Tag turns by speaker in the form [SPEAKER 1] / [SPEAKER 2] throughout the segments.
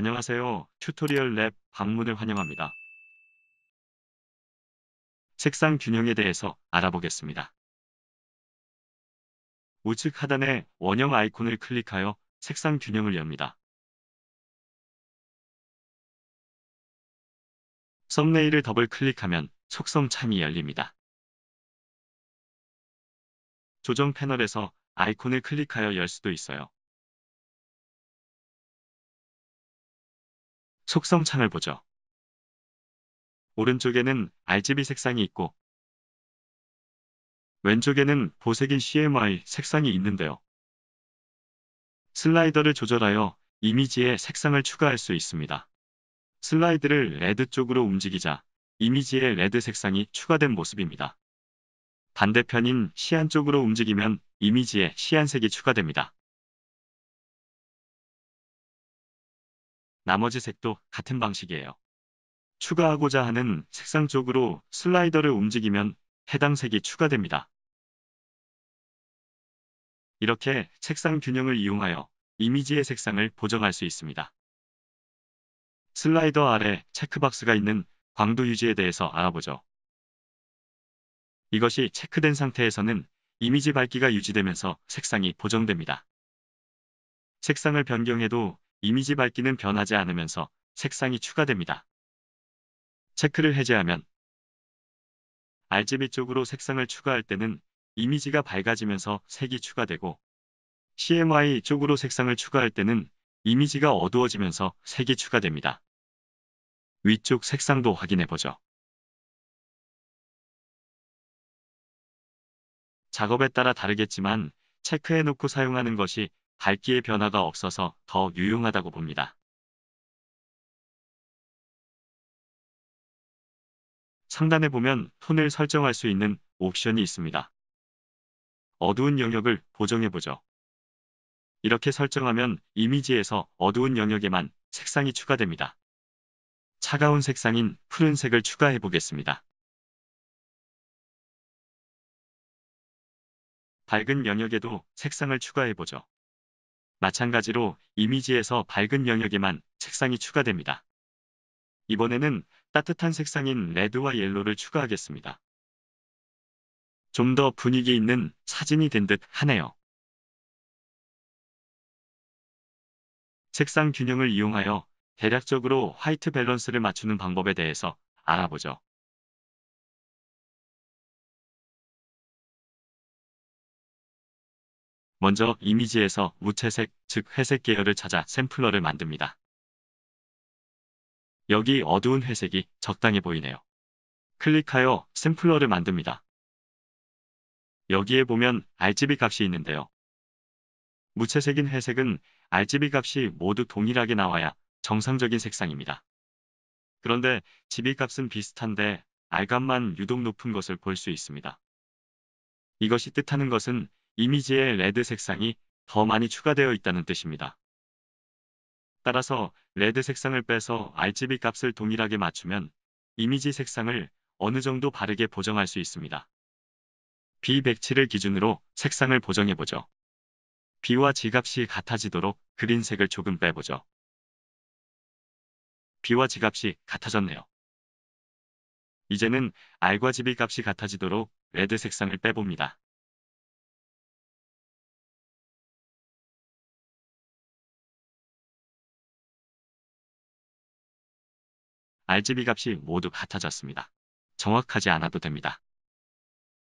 [SPEAKER 1] 안녕하세요. 튜토리얼 랩 방문을 환영합니다. 색상 균형에 대해서 알아보겠습니다. 우측 하단에 원형 아이콘을 클릭하여 색상 균형을 엽니다. 썸네일을 더블 클릭하면 속성 창이 열립니다. 조정 패널에서 아이콘을 클릭하여 열 수도 있어요.
[SPEAKER 2] 속성 창을 보죠.
[SPEAKER 1] 오른쪽에는 RGB 색상이 있고 왼쪽에는 보색인 CMY 색상이 있는데요. 슬라이더를 조절하여 이미지에 색상을 추가할 수 있습니다. 슬라이드를 레드 쪽으로 움직이자 이미지에 레드 색상이 추가된 모습입니다. 반대편인 시안 쪽으로 움직이면 이미지에 시안색이 추가됩니다. 나머지 색도 같은 방식이에요. 추가하고자 하는 색상 쪽으로 슬라이더를 움직이면 해당 색이 추가됩니다. 이렇게 색상 균형을 이용하여 이미지의 색상을 보정할 수 있습니다. 슬라이더 아래 체크박스가 있는 광도 유지에 대해서 알아보죠. 이것이 체크된 상태에서는 이미지 밝기가 유지되면서 색상이 보정됩니다. 색상을 변경해도 이미지 밝기는 변하지 않으면서 색상이 추가됩니다. 체크를 해제하면 RGB 쪽으로 색상을 추가할 때는 이미지가 밝아지면서 색이 추가되고 CMY 쪽으로 색상을 추가할 때는 이미지가 어두워지면서 색이 추가됩니다. 위쪽 색상도
[SPEAKER 2] 확인해보죠.
[SPEAKER 1] 작업에 따라 다르겠지만 체크해놓고 사용하는 것이 밝기의 변화가 없어서 더 유용하다고 봅니다. 상단에 보면 톤을 설정할 수 있는 옵션이 있습니다. 어두운 영역을 보정해보죠. 이렇게 설정하면 이미지에서 어두운 영역에만 색상이 추가됩니다. 차가운 색상인
[SPEAKER 2] 푸른색을 추가해 보겠습니다.
[SPEAKER 1] 밝은 영역에도 색상을 추가해 보죠. 마찬가지로 이미지에서 밝은 영역에만 색상이 추가됩니다. 이번에는 따뜻한 색상인 레드와 옐로를 추가하겠습니다. 좀 더 분위기 있는 사진이 된 듯 하네요. 색상 균형을 이용하여 대략적으로 화이트 밸런스를 맞추는 방법에 대해서 알아보죠. 먼저 이미지에서 무채색, 즉 회색 계열을 찾아 샘플러를 만듭니다. 여기 어두운 회색이 적당해 보이네요. 클릭하여 샘플러를 만듭니다. 여기에 보면 RGB 값이 있는데요. 무채색인 회색은 RGB 값이 모두 동일하게 나와야 정상적인 색상입니다. 그런데 GB 값은 비슷한데 R값만 유독 높은 것을 볼 수 있습니다. 이것이 뜻하는 것은 이미지에 레드 색상이 더 많이 추가되어 있다는 뜻입니다. 따라서 레드 색상을 빼서 RGB 값을 동일하게 맞추면 이미지 색상을 어느 정도 바르게 보정할 수 있습니다. B107을 기준으로 색상을 보정해보죠. B와 G값이 같아지도록 그린색을 조금 빼보죠. B와 G값이 같아졌네요. 이제는 R과 GB 값이 같아지도록 레드 색상을 빼봅니다.
[SPEAKER 2] RGB 값이 모두
[SPEAKER 1] 같아졌습니다. 정확하지 않아도 됩니다.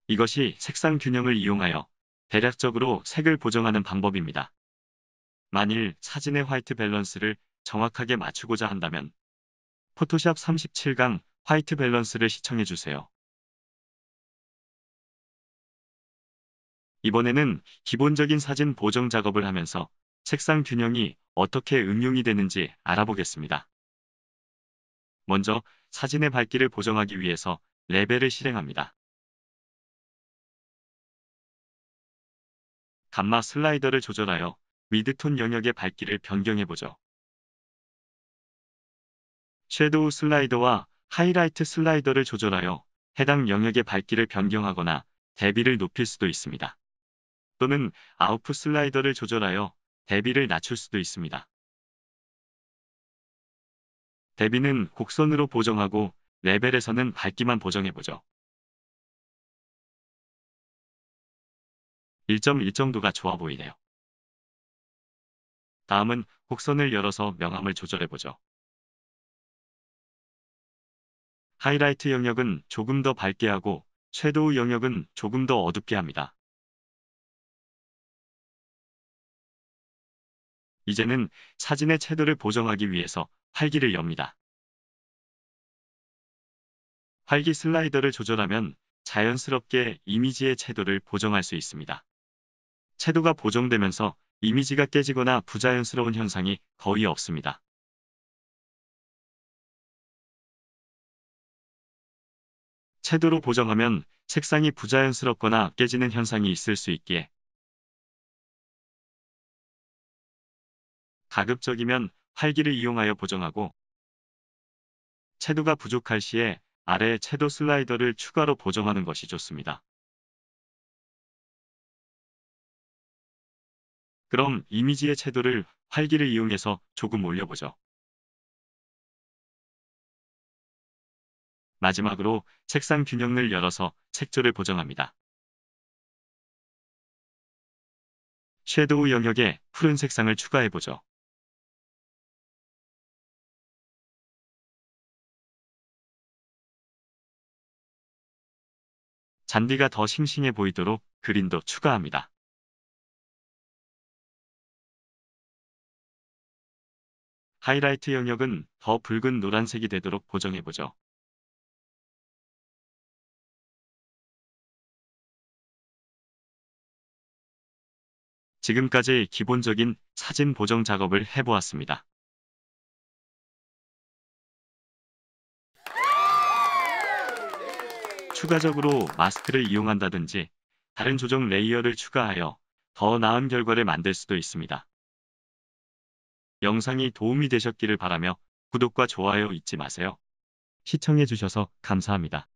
[SPEAKER 1] 이것이 색상 균형을 이용하여 대략적으로 색을 보정하는 방법입니다. 만일 사진의 화이트 밸런스를 정확하게 맞추고자 한다면 포토샵 37강 화이트 밸런스를 시청해주세요. 이번에는 기본적인 사진 보정 작업을 하면서 색상 균형이 어떻게 응용이 되는지 알아보겠습니다. 먼저 사진의 밝기를 보정하기 위해서 레벨을 실행합니다. 감마 슬라이더를 조절하여 미드톤 영역의 밝기를 변경해보죠. 섀도우 슬라이더와 하이라이트 슬라이더를 조절하여 해당 영역의 밝기를 변경하거나 대비를 높일 수도 있습니다. 또는 아웃풋 슬라이더를 조절하여 대비를 낮출 수도 있습니다. 대비는 곡선으로 보정하고
[SPEAKER 2] 레벨에서는 밝기만 보정해보죠. 1.1 정도가 좋아 보이네요. 다음은
[SPEAKER 1] 곡선을 열어서 명암을 조절해보죠. 하이라이트 영역은 조금 더 밝게 하고 섀도우 영역은 조금 더 어둡게 합니다. 이제는 사진의 채도를 보정하기 위해서 활기를 엽니다. 활기 슬라이더를 조절하면 자연스럽게 이미지의 채도를 보정할 수 있습니다. 채도가 보정되면서 이미지가 깨지거나 부자연스러운 현상이
[SPEAKER 2] 거의 없습니다. 채도로 보정하면 색상이 부자연스럽거나 깨지는 현상이 있을 수 있기에
[SPEAKER 1] 가급적이면 활기를 이용하여 보정하고 채도가 부족할 시에 아래 채도 슬라이더를 추가로 보정하는 것이 좋습니다. 그럼 이미지의 채도를 활기를
[SPEAKER 2] 이용해서 조금 올려보죠. 마지막으로 책상 균형을 열어서 책조를 보정합니다.
[SPEAKER 1] 섀도우 영역에 푸른 색상을 추가해보죠.
[SPEAKER 2] 잔디가 더 싱싱해 보이도록 그린도 추가합니다. 하이라이트 영역은 더 붉은 노란색이 되도록 보정해보죠. 지금까지 기본적인 사진 보정 작업을
[SPEAKER 1] 해보았습니다. 추가적으로 마스크를 이용한다든지 다른 조정 레이어를 추가하여 더 나은 결과를 만들 수도 있습니다. 영상이 도움이 되셨기를 바라며 구독과 좋아요 잊지 마세요. 시청해주셔서 감사합니다.